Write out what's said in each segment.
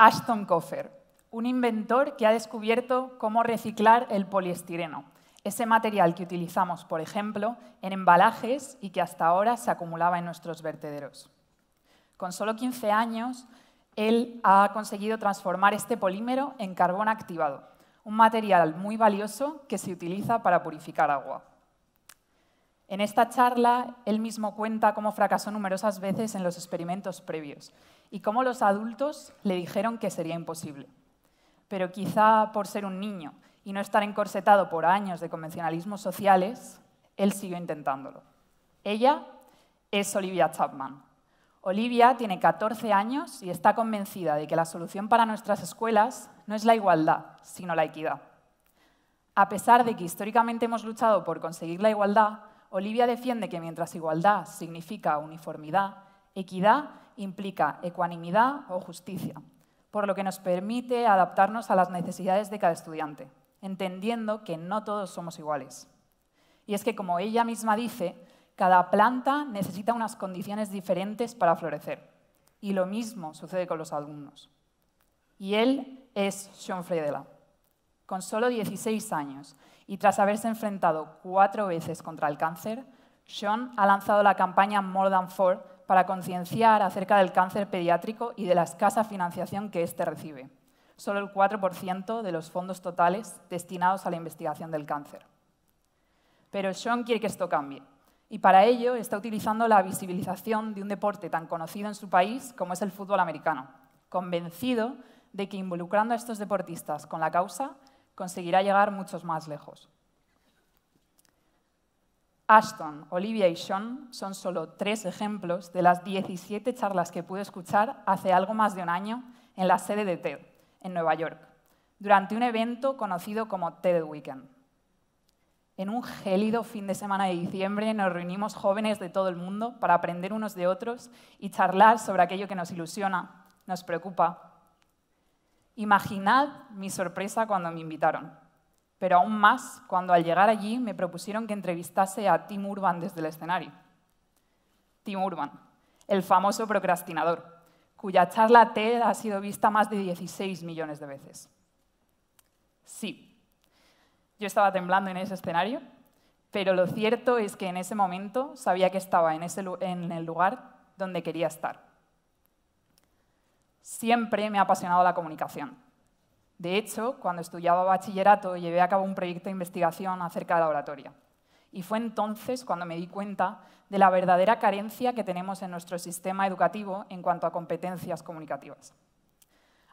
Ashton Koffer, un inventor que ha descubierto cómo reciclar el poliestireno, ese material que utilizamos, por ejemplo, en embalajes y que hasta ahora se acumulaba en nuestros vertederos. Con solo 15 años, él ha conseguido transformar este polímero en carbón activado, un material muy valioso que se utiliza para purificar agua. En esta charla, él mismo cuenta cómo fracasó numerosas veces en los experimentos previos y cómo los adultos le dijeron que sería imposible. Pero quizá por ser un niño y no estar encorsetado por años de convencionalismos sociales, él siguió intentándolo. Ella es Olivia Chapman. Olivia tiene 14 años y está convencida de que la solución para nuestras escuelas no es la igualdad, sino la equidad. A pesar de que históricamente hemos luchado por conseguir la igualdad, Olivia defiende que mientras igualdad significa uniformidad, equidad implica ecuanimidad o justicia, por lo que nos permite adaptarnos a las necesidades de cada estudiante, entendiendo que no todos somos iguales. Y es que, como ella misma dice, cada planta necesita unas condiciones diferentes para florecer. Y lo mismo sucede con los alumnos. Y él es Sean Friedela, con solo 16 años, y tras haberse enfrentado cuatro veces contra el cáncer, Sean ha lanzado la campaña More Than Four para concienciar acerca del cáncer pediátrico y de la escasa financiación que este recibe. Solo el 4% de los fondos totales destinados a la investigación del cáncer. Pero Sean quiere que esto cambie y para ello está utilizando la visibilización de un deporte tan conocido en su país como es el fútbol americano, convencido de que involucrando a estos deportistas con la causa conseguirá llegar muchos más lejos. Ashton, Olivia y Sean son solo tres ejemplos de las 17 charlas que pude escuchar hace algo más de un año en la sede de TED, en Nueva York, durante un evento conocido como TED Weekend. En un gélido fin de semana de diciembre nos reunimos jóvenes de todo el mundo para aprender unos de otros y charlar sobre aquello que nos ilusiona, nos preocupa Imaginad mi sorpresa cuando me invitaron, pero aún más cuando al llegar allí me propusieron que entrevistase a Tim Urban desde el escenario. Tim Urban, el famoso procrastinador, cuya charla TED ha sido vista más de 16 millones de veces. Sí, yo estaba temblando en ese escenario, pero lo cierto es que en ese momento sabía que estaba en, en el lugar donde quería estar Siempre me ha apasionado la comunicación. De hecho, cuando estudiaba bachillerato llevé a cabo un proyecto de investigación acerca de la oratoria. Y fue entonces cuando me di cuenta de la verdadera carencia que tenemos en nuestro sistema educativo en cuanto a competencias comunicativas.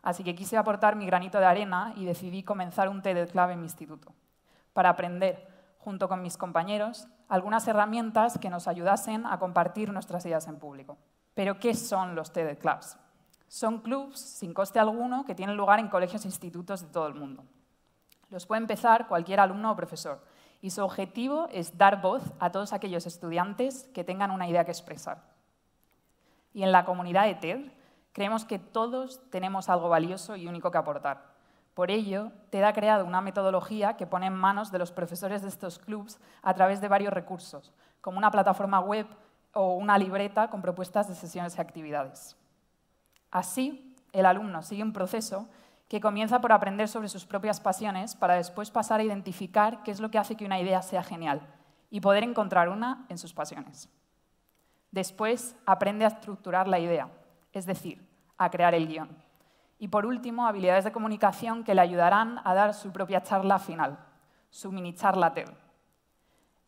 Así que quise aportar mi granito de arena y decidí comenzar un TED Club en mi instituto, para aprender, junto con mis compañeros, algunas herramientas que nos ayudasen a compartir nuestras ideas en público. Pero, ¿qué son los TED Clubs? Son clubs sin coste alguno que tienen lugar en colegios e institutos de todo el mundo. Los puede empezar cualquier alumno o profesor y su objetivo es dar voz a todos aquellos estudiantes que tengan una idea que expresar. Y en la comunidad de TED creemos que todos tenemos algo valioso y único que aportar. Por ello, TED ha creado una metodología que pone en manos de los profesores de estos clubs a través de varios recursos, como una plataforma web o una libreta con propuestas de sesiones y actividades. Así, el alumno sigue un proceso que comienza por aprender sobre sus propias pasiones para después pasar a identificar qué es lo que hace que una idea sea genial y poder encontrar una en sus pasiones. Después aprende a estructurar la idea, es decir, a crear el guión. Y por último, habilidades de comunicación que le ayudarán a dar su propia charla final, su mini charla TED.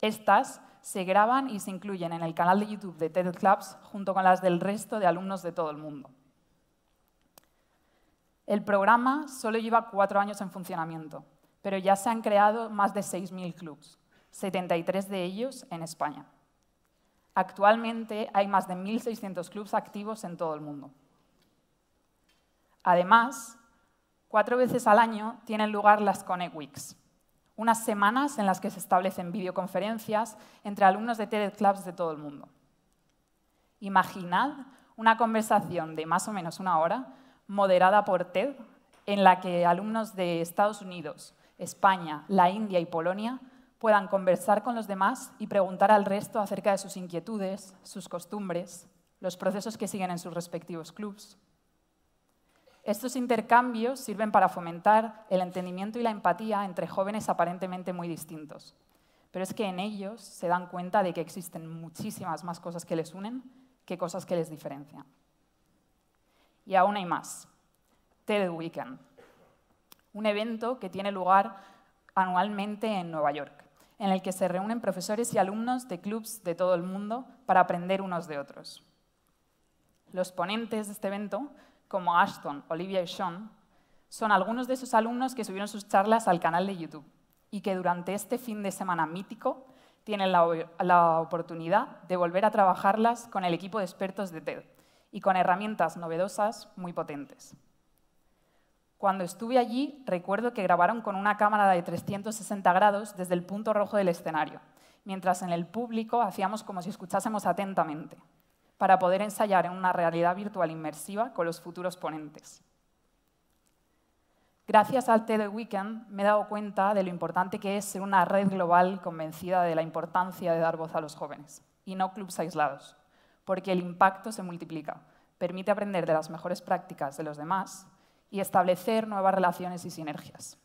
Estas se graban y se incluyen en el canal de YouTube de TED Clubs junto con las del resto de alumnos de todo el mundo. El programa solo lleva cuatro años en funcionamiento, pero ya se han creado más de 6.000 clubs, 73 de ellos en España. Actualmente hay más de 1.600 clubs activos en todo el mundo. Además, cuatro veces al año tienen lugar las Connect Weeks, unas semanas en las que se establecen videoconferencias entre alumnos de TED Clubs de todo el mundo. Imaginad una conversación de más o menos una hora moderada por TED, en la que alumnos de Estados Unidos, España, la India y Polonia puedan conversar con los demás y preguntar al resto acerca de sus inquietudes, sus costumbres, los procesos que siguen en sus respectivos clubs. Estos intercambios sirven para fomentar el entendimiento y la empatía entre jóvenes aparentemente muy distintos. Pero es que en ellos se dan cuenta de que existen muchísimas más cosas que les unen que cosas que les diferencian. Y aún hay más. TED Weekend, un evento que tiene lugar anualmente en Nueva York, en el que se reúnen profesores y alumnos de clubs de todo el mundo para aprender unos de otros. Los ponentes de este evento, como Ashton, Olivia y Sean, son algunos de esos alumnos que subieron sus charlas al canal de YouTube y que durante este fin de semana mítico tienen la, la oportunidad de volver a trabajarlas con el equipo de expertos de TED y con herramientas novedosas muy potentes. Cuando estuve allí, recuerdo que grabaron con una cámara de 360 grados desde el punto rojo del escenario, mientras en el público hacíamos como si escuchásemos atentamente, para poder ensayar en una realidad virtual inmersiva con los futuros ponentes. Gracias al TED Weekend me he dado cuenta de lo importante que es ser una red global convencida de la importancia de dar voz a los jóvenes, y no clubs aislados porque el impacto se multiplica, permite aprender de las mejores prácticas de los demás y establecer nuevas relaciones y sinergias.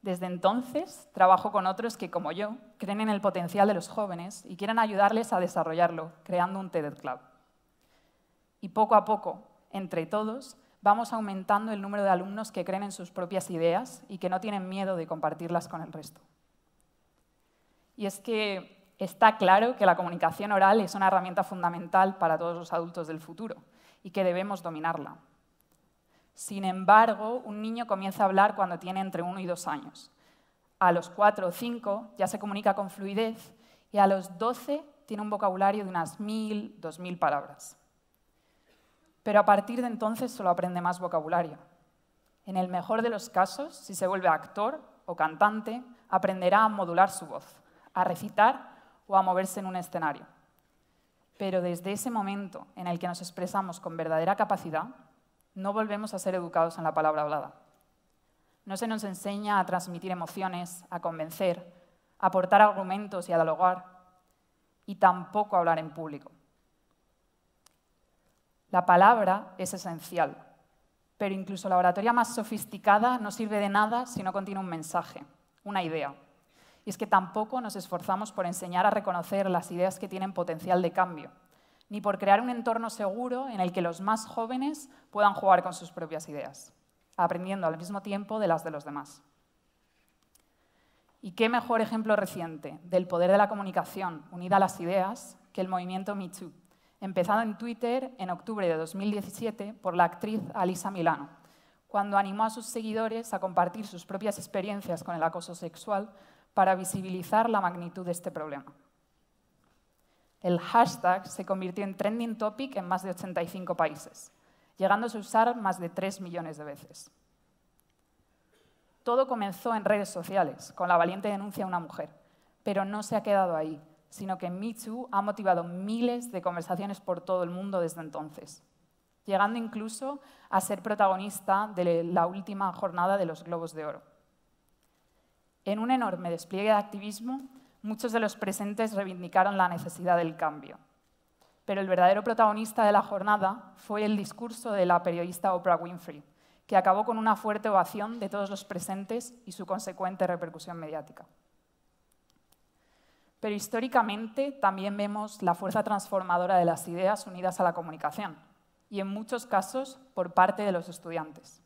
Desde entonces trabajo con otros que, como yo, creen en el potencial de los jóvenes y quieren ayudarles a desarrollarlo, creando un TED Club. Y poco a poco, entre todos, vamos aumentando el número de alumnos que creen en sus propias ideas y que no tienen miedo de compartirlas con el resto. Y es que Está claro que la comunicación oral es una herramienta fundamental para todos los adultos del futuro y que debemos dominarla. Sin embargo, un niño comienza a hablar cuando tiene entre uno y dos años. A los cuatro o cinco ya se comunica con fluidez y a los doce tiene un vocabulario de unas mil, dos mil palabras. Pero a partir de entonces solo aprende más vocabulario. En el mejor de los casos, si se vuelve actor o cantante, aprenderá a modular su voz, a recitar o a moverse en un escenario. Pero desde ese momento en el que nos expresamos con verdadera capacidad, no volvemos a ser educados en la palabra hablada. No se nos enseña a transmitir emociones, a convencer, a aportar argumentos y a dialogar, y tampoco a hablar en público. La palabra es esencial, pero incluso la oratoria más sofisticada no sirve de nada si no contiene un mensaje, una idea, y es que tampoco nos esforzamos por enseñar a reconocer las ideas que tienen potencial de cambio, ni por crear un entorno seguro en el que los más jóvenes puedan jugar con sus propias ideas, aprendiendo al mismo tiempo de las de los demás. ¿Y qué mejor ejemplo reciente del poder de la comunicación unida a las ideas que el movimiento MeToo, empezado en Twitter en octubre de 2017 por la actriz Alisa Milano, cuando animó a sus seguidores a compartir sus propias experiencias con el acoso sexual para visibilizar la magnitud de este problema. El hashtag se convirtió en trending topic en más de 85 países, llegando a usar más de 3 millones de veces. Todo comenzó en redes sociales, con la valiente denuncia de una mujer, pero no se ha quedado ahí, sino que MeToo ha motivado miles de conversaciones por todo el mundo desde entonces, llegando incluso a ser protagonista de la última jornada de los Globos de Oro. En un enorme despliegue de activismo, muchos de los presentes reivindicaron la necesidad del cambio. Pero el verdadero protagonista de la jornada fue el discurso de la periodista Oprah Winfrey, que acabó con una fuerte ovación de todos los presentes y su consecuente repercusión mediática. Pero históricamente también vemos la fuerza transformadora de las ideas unidas a la comunicación, y en muchos casos por parte de los estudiantes.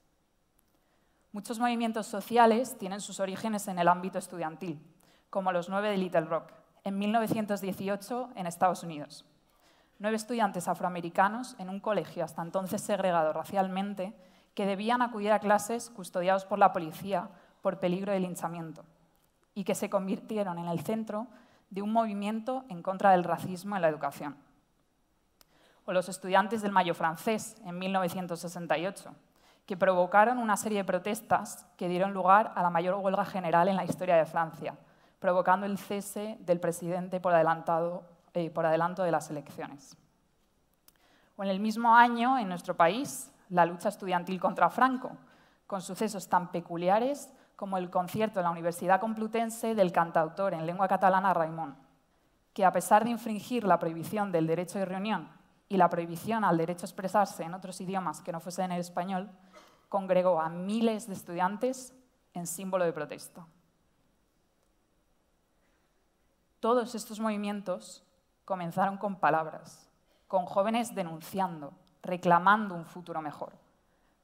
Muchos movimientos sociales tienen sus orígenes en el ámbito estudiantil, como los nueve de Little Rock, en 1918 en Estados Unidos. Nueve estudiantes afroamericanos en un colegio hasta entonces segregado racialmente que debían acudir a clases custodiados por la policía por peligro de linchamiento y que se convirtieron en el centro de un movimiento en contra del racismo en la educación. O los estudiantes del Mayo francés en 1968, que provocaron una serie de protestas que dieron lugar a la mayor huelga general en la historia de Francia, provocando el cese del presidente por, adelantado, eh, adelanto de las elecciones. O en el mismo año, en nuestro país, la lucha estudiantil contra Franco, con sucesos tan peculiares como el concierto en la Universidad Complutense del cantautor en lengua catalana Raimón, que a pesar de infringir la prohibición del derecho de reunión y la prohibición al derecho a expresarse en otros idiomas que no en el español congregó a miles de estudiantes en símbolo de protesta. Todos estos movimientos comenzaron con palabras, con jóvenes denunciando, reclamando un futuro mejor,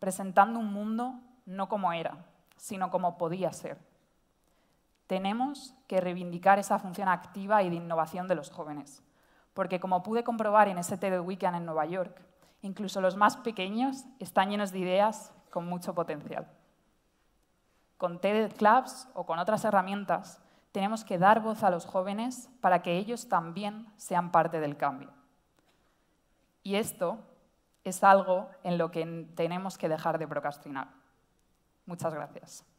presentando un mundo no como era, sino como podía ser. Tenemos que reivindicar esa función activa y de innovación de los jóvenes, porque como pude comprobar en ese TED Weekend en Nueva York, incluso los más pequeños están llenos de ideas con mucho potencial. Con TED Clubs o con otras herramientas, tenemos que dar voz a los jóvenes para que ellos también sean parte del cambio. Y esto es algo en lo que tenemos que dejar de procrastinar. Muchas gracias.